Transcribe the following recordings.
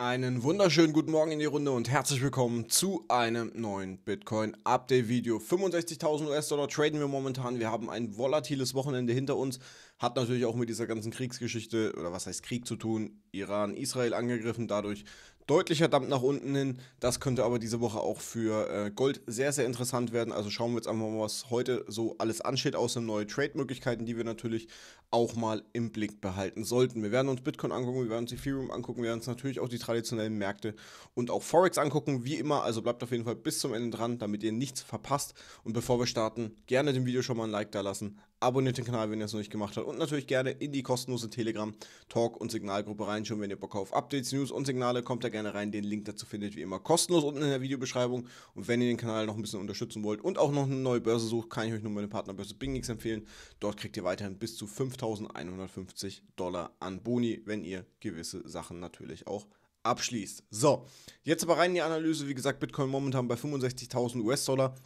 Einen wunderschönen guten Morgen in die Runde und herzlich willkommen zu einem neuen Bitcoin Update Video. 65.000 US-Dollar traden wir momentan. Wir haben ein volatiles Wochenende hinter uns. Hat natürlich auch mit dieser ganzen Kriegsgeschichte oder was heißt Krieg zu tun. Iran, Israel angegriffen. Dadurch deutlicher Dampf nach unten hin. Das könnte aber diese Woche auch für äh, Gold sehr, sehr interessant werden. Also schauen wir jetzt einfach mal, was heute so alles ansteht, außer neue Trade-Möglichkeiten, die wir natürlich auch mal im Blick behalten sollten. Wir werden uns Bitcoin angucken, wir werden uns Ethereum angucken, wir werden uns natürlich auch die traditionellen Märkte und auch Forex angucken, wie immer. Also bleibt auf jeden Fall bis zum Ende dran, damit ihr nichts verpasst. Und bevor wir starten, gerne dem Video schon mal ein Like da lassen Abonniert den Kanal, wenn ihr es noch nicht gemacht habt. Und natürlich gerne in die kostenlose Telegram, Talk und Signalgruppe reinschauen, wenn ihr Bock auf Updates, News und Signale, kommt da gerne rein. Den Link dazu findet ihr immer kostenlos unten in der Videobeschreibung. Und wenn ihr den Kanal noch ein bisschen unterstützen wollt und auch noch eine neue Börse sucht, kann ich euch nur meine Partnerbörse Bingix empfehlen. Dort kriegt ihr weiterhin bis zu 5.150 Dollar an Boni, wenn ihr gewisse Sachen natürlich auch abschließt. So, jetzt aber rein in die Analyse. Wie gesagt, Bitcoin momentan bei 65.000 US-Dollar.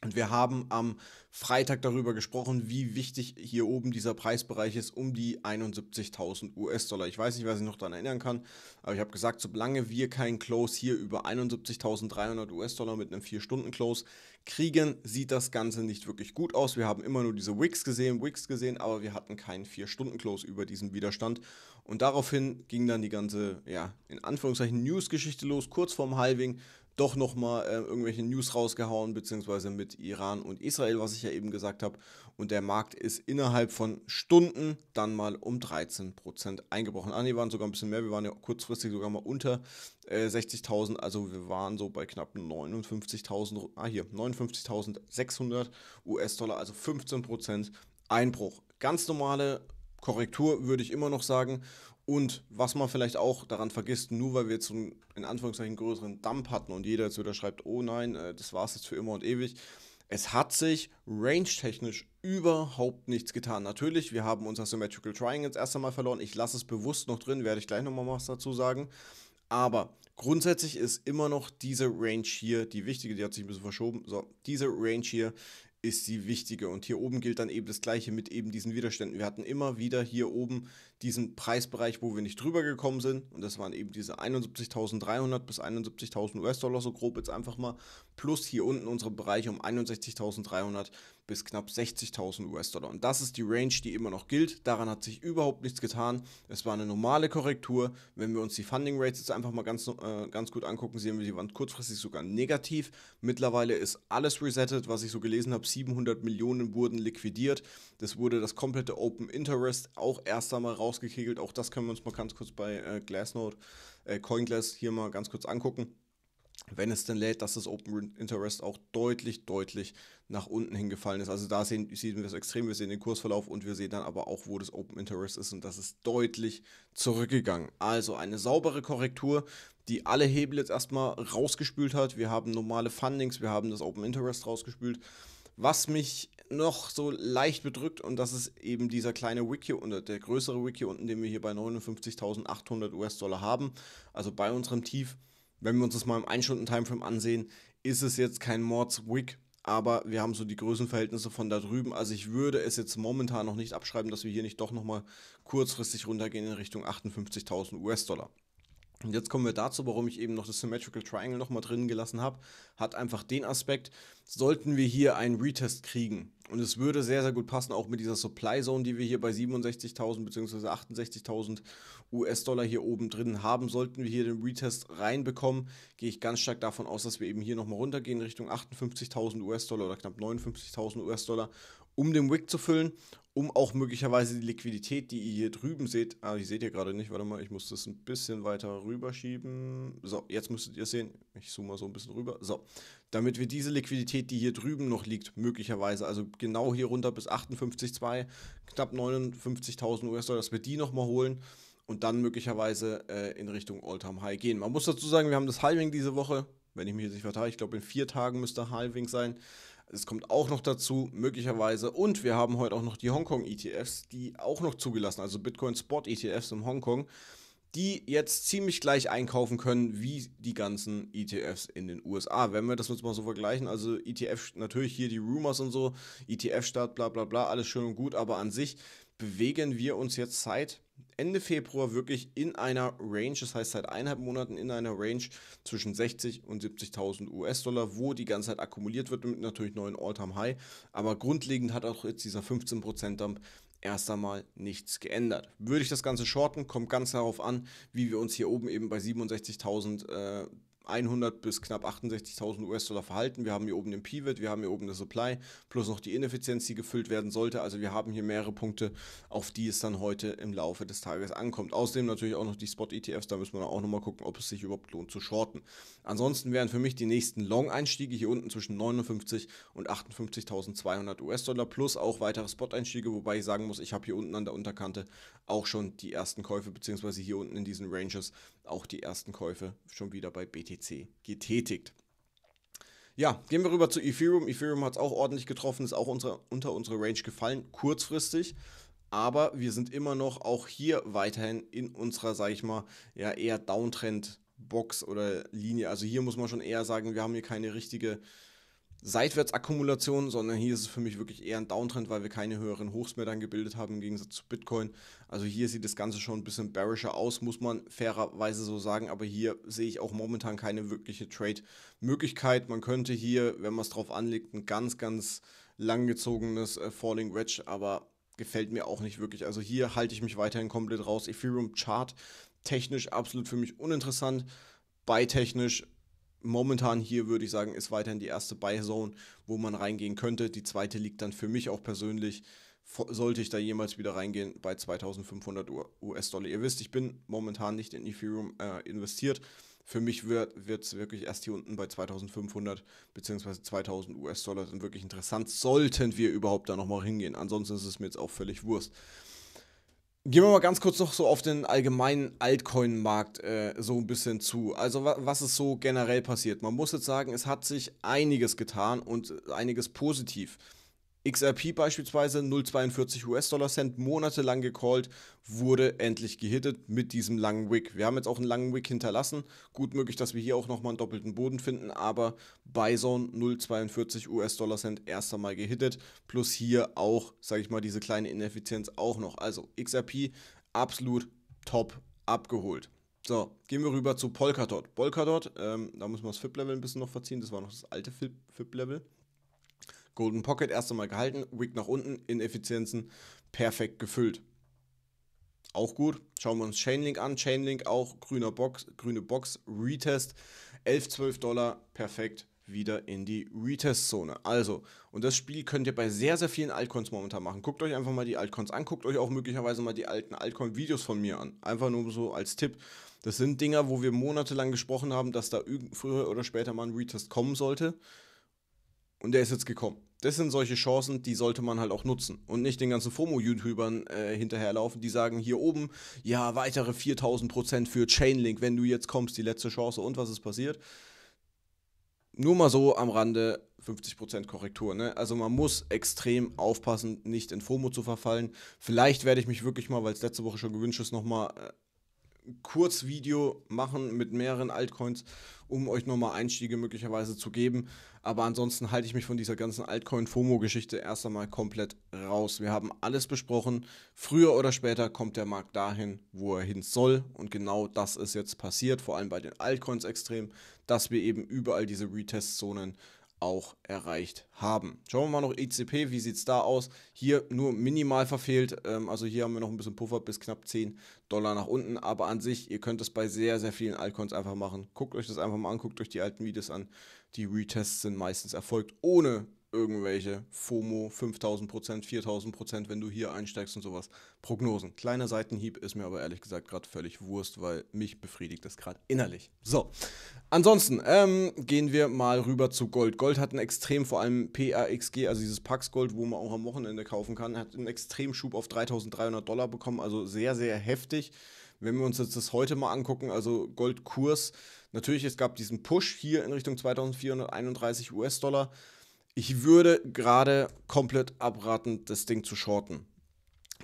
Und wir haben am Freitag darüber gesprochen, wie wichtig hier oben dieser Preisbereich ist, um die 71.000 US-Dollar. Ich weiß nicht, wer sich noch daran erinnern kann, aber ich habe gesagt, solange wir keinen Close hier über 71.300 US-Dollar mit einem 4-Stunden-Close kriegen, sieht das Ganze nicht wirklich gut aus. Wir haben immer nur diese Wicks gesehen, Wicks gesehen, aber wir hatten keinen 4-Stunden-Close über diesen Widerstand. Und daraufhin ging dann die ganze, ja, in Anführungszeichen News-Geschichte los, kurz vorm Halving doch nochmal äh, irgendwelche News rausgehauen, beziehungsweise mit Iran und Israel, was ich ja eben gesagt habe. Und der Markt ist innerhalb von Stunden dann mal um 13% eingebrochen. Ah, nee, waren sogar ein bisschen mehr. Wir waren ja kurzfristig sogar mal unter äh, 60.000. Also wir waren so bei knapp 59.000, ah hier, 59.600 US-Dollar, also 15% Einbruch. Ganz normale Korrektur, würde ich immer noch sagen. Und was man vielleicht auch daran vergisst, nur weil wir jetzt einen in Anführungszeichen größeren Dump hatten und jeder jetzt wieder schreibt, oh nein, äh, das war es jetzt für immer und ewig. Es hat sich range-technisch überhaupt nichts getan. Natürlich, wir haben unser Symmetrical Trying jetzt erst einmal verloren. Ich lasse es bewusst noch drin, werde ich gleich nochmal was dazu sagen. Aber grundsätzlich ist immer noch diese Range hier die wichtige. Die hat sich ein bisschen verschoben. So, diese Range hier ist die wichtige. Und hier oben gilt dann eben das Gleiche mit eben diesen Widerständen. Wir hatten immer wieder hier oben diesen Preisbereich, wo wir nicht drüber gekommen sind. Und das waren eben diese 71.300 bis 71.000 US-Dollar, so grob jetzt einfach mal. Plus hier unten unsere Bereiche um 61.300 bis knapp 60.000 US-Dollar. Und das ist die Range, die immer noch gilt. Daran hat sich überhaupt nichts getan. Es war eine normale Korrektur. Wenn wir uns die Funding Rates jetzt einfach mal ganz, äh, ganz gut angucken, sehen wir, die waren kurzfristig sogar negativ. Mittlerweile ist alles resettet, was ich so gelesen habe. 700 Millionen wurden liquidiert. Das wurde das komplette Open Interest auch erst einmal raus ausgekegelt. Auch das können wir uns mal ganz kurz bei äh, Glassnode, äh, CoinGlass hier mal ganz kurz angucken. Wenn es denn lädt, dass das Open Interest auch deutlich, deutlich nach unten hingefallen ist. Also da sehen, sehen wir es extrem, wir sehen den Kursverlauf und wir sehen dann aber auch, wo das Open Interest ist und das ist deutlich zurückgegangen. Also eine saubere Korrektur, die alle Hebel jetzt erstmal rausgespült hat. Wir haben normale Fundings, wir haben das Open Interest rausgespült. Was mich noch so leicht bedrückt und das ist eben dieser kleine Wiki oder der größere Wiki unten, den wir hier bei 59.800 US-Dollar haben, also bei unserem Tief. Wenn wir uns das mal im 1-Stunden-Timeframe ansehen, ist es jetzt kein Mords-Wick, aber wir haben so die Größenverhältnisse von da drüben. Also ich würde es jetzt momentan noch nicht abschreiben, dass wir hier nicht doch nochmal kurzfristig runtergehen in Richtung 58.000 US-Dollar. Und jetzt kommen wir dazu, warum ich eben noch das Symmetrical Triangle nochmal drin gelassen habe. Hat einfach den Aspekt, sollten wir hier einen Retest kriegen. Und es würde sehr, sehr gut passen, auch mit dieser Supply Zone, die wir hier bei 67.000 bzw. 68.000 US-Dollar hier oben drin haben. Sollten wir hier den Retest reinbekommen, gehe ich ganz stark davon aus, dass wir eben hier nochmal runtergehen Richtung 58.000 US-Dollar oder knapp 59.000 US-Dollar um den Wick zu füllen, um auch möglicherweise die Liquidität, die ihr hier drüben seht, ah, die seht ihr gerade nicht, warte mal, ich muss das ein bisschen weiter rüberschieben. So, jetzt müsstet ihr sehen. Ich zoome mal so ein bisschen rüber. So, damit wir diese Liquidität, die hier drüben noch liegt, möglicherweise, also genau hier runter bis 58,2, knapp 59.000 US-Dollar, dass wir die nochmal holen und dann möglicherweise äh, in Richtung All-Time-High gehen. Man muss dazu sagen, wir haben das Halving diese Woche, wenn ich mich jetzt nicht verteile, ich glaube in vier Tagen müsste Halving sein. Es kommt auch noch dazu, möglicherweise. Und wir haben heute auch noch die Hongkong-ETFs, die auch noch zugelassen, also Bitcoin-Spot-ETFs in Hongkong, die jetzt ziemlich gleich einkaufen können wie die ganzen ETFs in den USA. Wenn wir das jetzt mal so vergleichen, also ETF, natürlich hier die Rumors und so, ETF-Start, bla bla bla, alles schön und gut, aber an sich bewegen wir uns jetzt seit Ende Februar wirklich in einer Range, das heißt seit eineinhalb Monaten in einer Range zwischen 60 und 70.000 US-Dollar, wo die ganze Zeit akkumuliert wird mit natürlich neuen All-Time-High. Aber grundlegend hat auch jetzt dieser 15%-Dump erst einmal nichts geändert. Würde ich das Ganze shorten, kommt ganz darauf an, wie wir uns hier oben eben bei 67.000 äh, 100 bis knapp 68.000 US-Dollar verhalten. Wir haben hier oben den Pivot, wir haben hier oben das Supply, plus noch die Ineffizienz, die gefüllt werden sollte. Also wir haben hier mehrere Punkte, auf die es dann heute im Laufe des Tages ankommt. Außerdem natürlich auch noch die Spot-ETFs, da müssen wir auch nochmal gucken, ob es sich überhaupt lohnt zu shorten. Ansonsten wären für mich die nächsten Long-Einstiege hier unten zwischen 59 und 58.200 US-Dollar plus auch weitere Spot-Einstiege, wobei ich sagen muss, ich habe hier unten an der Unterkante auch schon die ersten Käufe, beziehungsweise hier unten in diesen Ranges auch die ersten Käufe schon wieder bei BTC. BTC getätigt. Ja, gehen wir rüber zu Ethereum. Ethereum hat es auch ordentlich getroffen, ist auch unsere, unter unsere Range gefallen, kurzfristig. Aber wir sind immer noch auch hier weiterhin in unserer, sag ich mal, ja, eher Downtrend-Box oder Linie. Also hier muss man schon eher sagen, wir haben hier keine richtige Seitwärtsakkumulation, sondern hier ist es für mich wirklich eher ein Downtrend, weil wir keine höheren Hochs mehr dann gebildet haben im Gegensatz zu Bitcoin. Also hier sieht das Ganze schon ein bisschen bearischer aus, muss man fairerweise so sagen, aber hier sehe ich auch momentan keine wirkliche Trade-Möglichkeit. Man könnte hier, wenn man es drauf anlegt, ein ganz, ganz langgezogenes äh, Falling Wedge, aber gefällt mir auch nicht wirklich. Also hier halte ich mich weiterhin komplett raus. Ethereum Chart technisch absolut für mich uninteressant. Bei technisch momentan hier würde ich sagen, ist weiterhin die erste Buy-Zone, wo man reingehen könnte. Die zweite liegt dann für mich auch persönlich, sollte ich da jemals wieder reingehen, bei 2500 US-Dollar. Ihr wisst, ich bin momentan nicht in Ethereum äh, investiert. Für mich wird es wirklich erst hier unten bei 2500 bzw. 2000 US-Dollar dann wirklich interessant, sollten wir überhaupt da nochmal hingehen. Ansonsten ist es mir jetzt auch völlig Wurst. Gehen wir mal ganz kurz noch so auf den allgemeinen Altcoin-Markt äh, so ein bisschen zu. Also wa was ist so generell passiert? Man muss jetzt sagen, es hat sich einiges getan und einiges positiv. XRP beispielsweise 0,42 US-Dollar Cent monatelang gecallt, wurde endlich gehittet mit diesem langen Wick. Wir haben jetzt auch einen langen Wick hinterlassen. Gut möglich, dass wir hier auch nochmal einen doppelten Boden finden, aber Bison 0,42 US-Dollar Cent erst einmal gehittet, plus hier auch, sage ich mal, diese kleine Ineffizienz auch noch. Also XRP absolut top abgeholt. So, gehen wir rüber zu Polkadot. Polkadot, ähm, da müssen wir das FIP-Level ein bisschen noch verziehen, das war noch das alte FIP-Level. fip level Golden Pocket erst einmal gehalten, Wick nach unten, Ineffizienzen perfekt gefüllt. Auch gut. Schauen wir uns Chainlink an. Chainlink auch grüner Box, grüne Box, Retest. 11, 12 Dollar, perfekt wieder in die Retest-Zone. Also, und das Spiel könnt ihr bei sehr, sehr vielen Altcoins momentan machen. Guckt euch einfach mal die Altcoins an, guckt euch auch möglicherweise mal die alten Altcoin-Videos von mir an. Einfach nur so als Tipp. Das sind Dinger, wo wir monatelang gesprochen haben, dass da früher oder später mal ein Retest kommen sollte. Und der ist jetzt gekommen. Das sind solche Chancen, die sollte man halt auch nutzen. Und nicht den ganzen FOMO-YouTubern äh, hinterherlaufen, die sagen hier oben, ja, weitere 4000% für Chainlink, wenn du jetzt kommst, die letzte Chance und was ist passiert. Nur mal so am Rande 50% Korrektur. Ne? Also man muss extrem aufpassen, nicht in FOMO zu verfallen. Vielleicht werde ich mich wirklich mal, weil es letzte Woche schon gewünscht ist, nochmal äh, Kurzvideo machen mit mehreren Altcoins, um euch nochmal Einstiege möglicherweise zu geben. Aber ansonsten halte ich mich von dieser ganzen Altcoin-FOMO-Geschichte erst einmal komplett raus. Wir haben alles besprochen. Früher oder später kommt der Markt dahin, wo er hin soll. Und genau das ist jetzt passiert, vor allem bei den Altcoins extrem, dass wir eben überall diese Retest-Zonen haben auch erreicht haben. Schauen wir mal noch ECP, wie sieht es da aus? Hier nur minimal verfehlt, ähm, also hier haben wir noch ein bisschen Puffer bis knapp 10 Dollar nach unten, aber an sich, ihr könnt das bei sehr, sehr vielen Altcoins einfach machen. Guckt euch das einfach mal an, guckt euch die alten Videos an. Die Retests sind meistens erfolgt, ohne irgendwelche FOMO 5000 4000 wenn du hier einsteigst und sowas. Prognosen. Kleiner Seitenhieb ist mir aber ehrlich gesagt gerade völlig Wurst, weil mich befriedigt das gerade innerlich. So, ansonsten ähm, gehen wir mal rüber zu Gold. Gold hat einen extrem, vor allem PAXG, also dieses Pax Gold, wo man auch am Wochenende kaufen kann, hat einen extremen Schub auf 3300 Dollar bekommen, also sehr, sehr heftig. Wenn wir uns jetzt das heute mal angucken, also Goldkurs, natürlich, es gab diesen Push hier in Richtung 2431 US-Dollar. Ich würde gerade komplett abraten, das Ding zu shorten.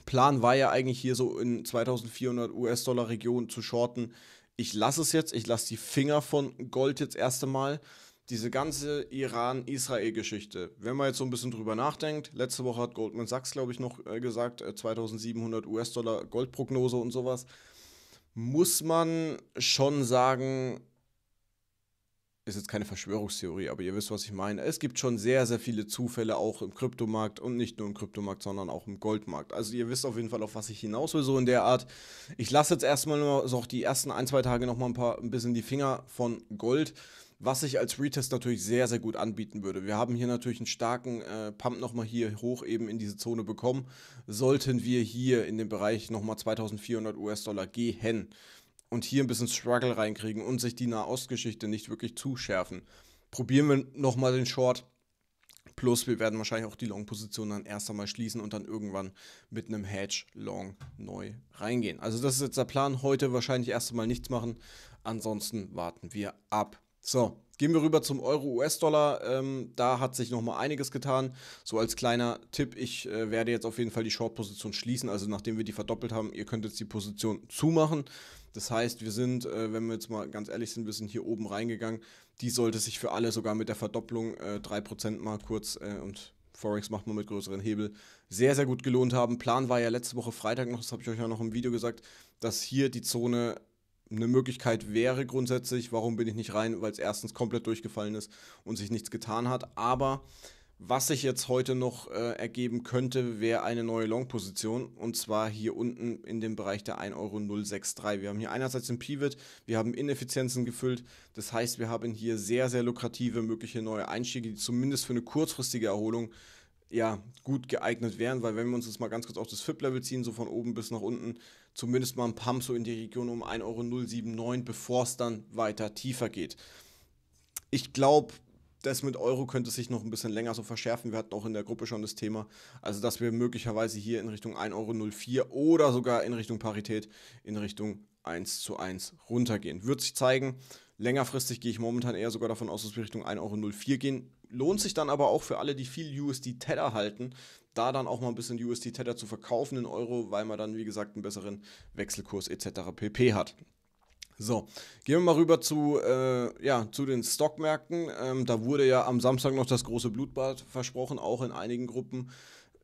Plan war ja eigentlich hier so in 2400 US-Dollar Region zu shorten. Ich lasse es jetzt, ich lasse die Finger von Gold jetzt erst einmal. Diese ganze Iran-Israel-Geschichte, wenn man jetzt so ein bisschen drüber nachdenkt, letzte Woche hat Goldman Sachs, glaube ich, noch äh, gesagt, 2700 äh, US-Dollar Goldprognose und sowas, muss man schon sagen, ist jetzt keine Verschwörungstheorie, aber ihr wisst, was ich meine. Es gibt schon sehr, sehr viele Zufälle auch im Kryptomarkt und nicht nur im Kryptomarkt, sondern auch im Goldmarkt. Also ihr wisst auf jeden Fall, auf was ich hinaus will, so in der Art. Ich lasse jetzt erstmal nur so auch die ersten ein, zwei Tage nochmal ein paar ein bisschen die Finger von Gold, was ich als Retest natürlich sehr, sehr gut anbieten würde. Wir haben hier natürlich einen starken äh, Pump nochmal hier hoch eben in diese Zone bekommen. Sollten wir hier in den Bereich nochmal 2400 US-Dollar gehen und hier ein bisschen Struggle reinkriegen und sich die Nahostgeschichte nicht wirklich zuschärfen. Probieren wir nochmal den Short. Plus, wir werden wahrscheinlich auch die Long-Position dann erst einmal schließen und dann irgendwann mit einem Hedge Long neu reingehen. Also, das ist jetzt der Plan. Heute wahrscheinlich erst einmal nichts machen. Ansonsten warten wir ab. So, Gehen wir rüber zum Euro-US-Dollar. Ähm, da hat sich nochmal einiges getan. So als kleiner Tipp, ich äh, werde jetzt auf jeden Fall die Short-Position schließen. Also nachdem wir die verdoppelt haben, ihr könnt jetzt die Position zumachen. Das heißt, wir sind, äh, wenn wir jetzt mal ganz ehrlich sind, wir sind hier oben reingegangen. Die sollte sich für alle sogar mit der Verdopplung äh, 3% mal kurz äh, und Forex macht man mit größeren Hebel, sehr, sehr gut gelohnt haben. Plan war ja letzte Woche Freitag noch, das habe ich euch ja noch im Video gesagt, dass hier die Zone eine Möglichkeit wäre grundsätzlich. Warum bin ich nicht rein? Weil es erstens komplett durchgefallen ist und sich nichts getan hat. Aber was sich jetzt heute noch äh, ergeben könnte, wäre eine neue Long-Position und zwar hier unten in dem Bereich der 1,063 Euro. Wir haben hier einerseits den Pivot, wir haben Ineffizienzen gefüllt, das heißt, wir haben hier sehr, sehr lukrative mögliche neue Einstiege, die zumindest für eine kurzfristige Erholung ja, gut geeignet wären, weil wenn wir uns das mal ganz kurz auf das FIP-Level ziehen, so von oben bis nach unten, zumindest mal ein Pump so in die Region um 1,079 Euro, bevor es dann weiter tiefer geht. Ich glaube, das mit Euro könnte sich noch ein bisschen länger so verschärfen. Wir hatten auch in der Gruppe schon das Thema, also dass wir möglicherweise hier in Richtung 1,04 Euro oder sogar in Richtung Parität in Richtung 1 zu 1 runtergehen. Wird sich zeigen. Längerfristig gehe ich momentan eher sogar davon aus, dass wir Richtung 1,04 Euro gehen. Lohnt sich dann aber auch für alle, die viel USD-Tether halten, da dann auch mal ein bisschen USD-Tether zu verkaufen in Euro, weil man dann, wie gesagt, einen besseren Wechselkurs etc. pp hat. So, gehen wir mal rüber zu, äh, ja, zu den Stockmärkten. Ähm, da wurde ja am Samstag noch das große Blutbad versprochen, auch in einigen Gruppen.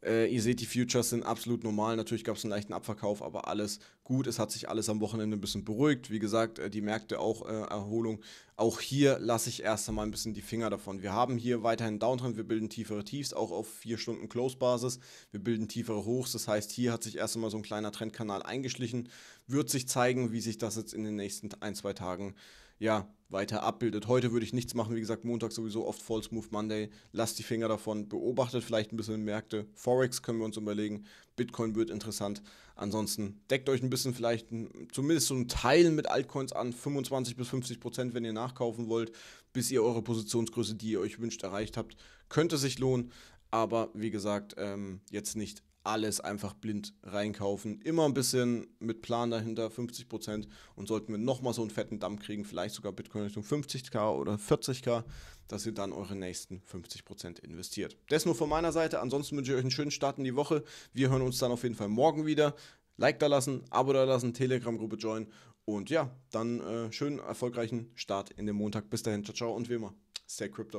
Äh, ihr seht, die Futures sind absolut normal. Natürlich gab es einen leichten Abverkauf, aber alles gut. Es hat sich alles am Wochenende ein bisschen beruhigt. Wie gesagt, äh, die Märkte auch äh, Erholung. Auch hier lasse ich erst einmal ein bisschen die Finger davon. Wir haben hier weiterhin Downtrend, wir bilden tiefere Tiefs, auch auf 4 Stunden Close-Basis. Wir bilden tiefere Hochs. Das heißt, hier hat sich erst einmal so ein kleiner Trendkanal eingeschlichen. Wird sich zeigen, wie sich das jetzt in den nächsten ein, zwei Tagen äh, ja, weiter abbildet. Heute würde ich nichts machen, wie gesagt, Montag sowieso oft False Move Monday. Lasst die Finger davon, beobachtet vielleicht ein bisschen Märkte. Forex können wir uns überlegen, Bitcoin wird interessant. Ansonsten deckt euch ein bisschen vielleicht zumindest so einen Teil mit Altcoins an, 25 bis 50 Prozent, wenn ihr nachkaufen wollt, bis ihr eure Positionsgröße, die ihr euch wünscht, erreicht habt. Könnte sich lohnen, aber wie gesagt, ähm, jetzt nicht alles einfach blind reinkaufen. Immer ein bisschen mit Plan dahinter, 50%. Und sollten wir nochmal so einen fetten Damm kriegen, vielleicht sogar Bitcoin Richtung 50k oder 40k, dass ihr dann eure nächsten 50% investiert. Das nur von meiner Seite. Ansonsten wünsche ich euch einen schönen Start in die Woche. Wir hören uns dann auf jeden Fall morgen wieder. Like da lassen, Abo da lassen, Telegram-Gruppe joinen. Und ja, dann äh, schönen, erfolgreichen Start in den Montag. Bis dahin, ciao, ciao und wie immer, stay crypto.